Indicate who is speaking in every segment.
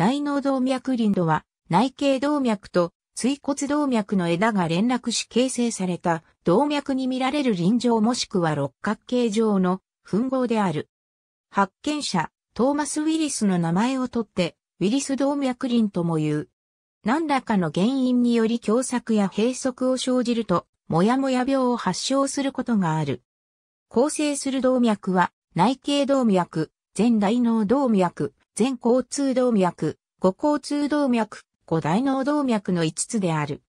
Speaker 1: 大脳動脈林とは、内頸動脈と椎骨動脈の枝が連絡し形成された動脈に見られる臨状もしくは六角形状の吻合である。発見者、トーマス・ウィリスの名前をとって、ウィリス動脈林とも言う。何らかの原因により狭窄や閉塞を生じると、もやもや病を発症することがある。構成する動脈は、内頸動脈、前大脳動脈、全交通動脈、五交通動脈、五大脳動脈の5つである。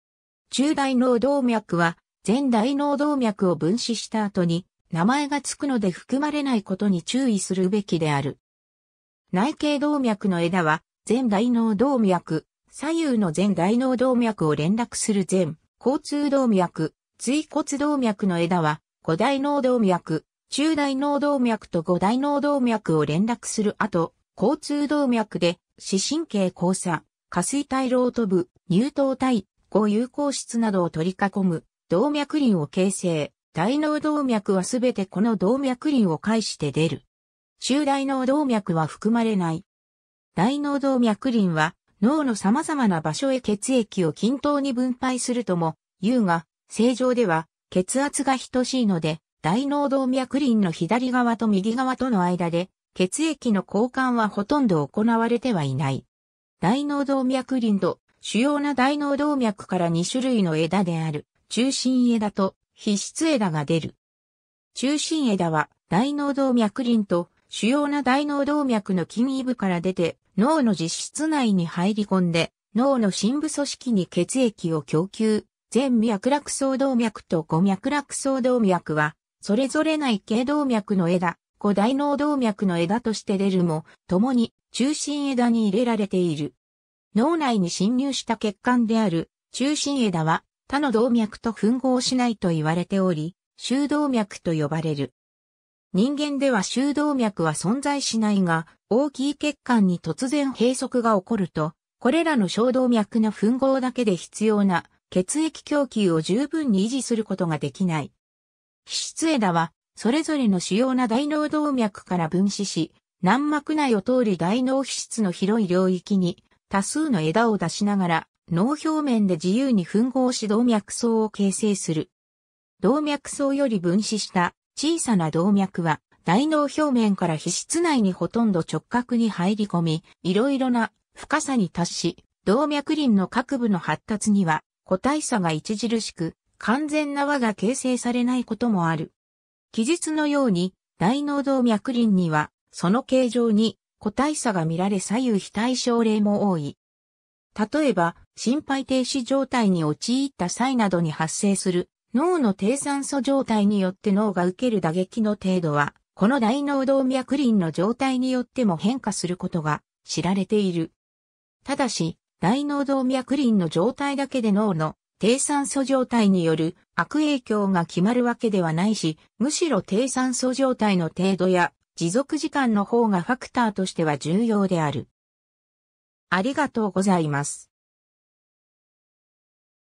Speaker 1: 中大脳動脈は、全大脳動脈を分子した後に、名前がつくので含まれないことに注意するべきである。内頸動脈の枝は、全大脳動脈、左右の全大脳動脈を連絡する全、交通動脈、椎骨動脈の枝は、五大脳動脈、中大脳動脈と五大脳動脈を連絡する後、交通動脈で、視神経交差、下垂体老ト部、乳頭体、五有効質などを取り囲む、動脈輪を形成。大脳動脈はすべてこの動脈輪を介して出る。中大脳動脈は含まれない。大脳動脈輪は脳の様々な場所へ血液を均等に分配するとも言うが、正常では血圧が等しいので、大脳動脈輪の左側と右側との間で血液の交換はほとんど行われてはいない。大脳動脈林と主要な大脳動脈から2種類の枝である中心枝と皮質枝が出る。中心枝は大脳動脈林と主要な大脳動脈の筋胃部から出て脳の実質内に入り込んで脳の深部組織に血液を供給。全脈絡層動脈と五脈絡層動脈はそれぞれ内頸動脈の枝、五大脳動脈の枝として出るも、共に中心枝に入れられている。脳内に侵入した血管である中心枝は他の動脈と吻合しないと言われており、周動脈と呼ばれる。人間では周動脈は存在しないが、大きい血管に突然閉塞が起こると、これらの小動脈の吻合だけで必要な血液供給を十分に維持することができない。皮質枝はそれぞれの主要な大脳動脈から分子し、軟膜内を通り大脳皮質の広い領域に多数の枝を出しながら脳表面で自由に吻合し動脈層を形成する。動脈層より分子した小さな動脈は大脳表面から皮質内にほとんど直角に入り込み、いろいろな深さに達し、動脈輪の各部の発達には個体差が著しく、完全な輪が形成されないこともある。記述のように、大脳動脈輪には、その形状に個体差が見られ左右非対称例も多い。例えば、心肺停止状態に陥った際などに発生する脳の低酸素状態によって脳が受ける打撃の程度は、この大脳動脈輪の状態によっても変化することが知られている。ただし、大脳動脈輪の状態だけで脳の低酸素状態による悪影響が決まるわけではないし、むしろ低酸素状態の程度や持続時間の方がファクターとしては重要である。ありがとうございます。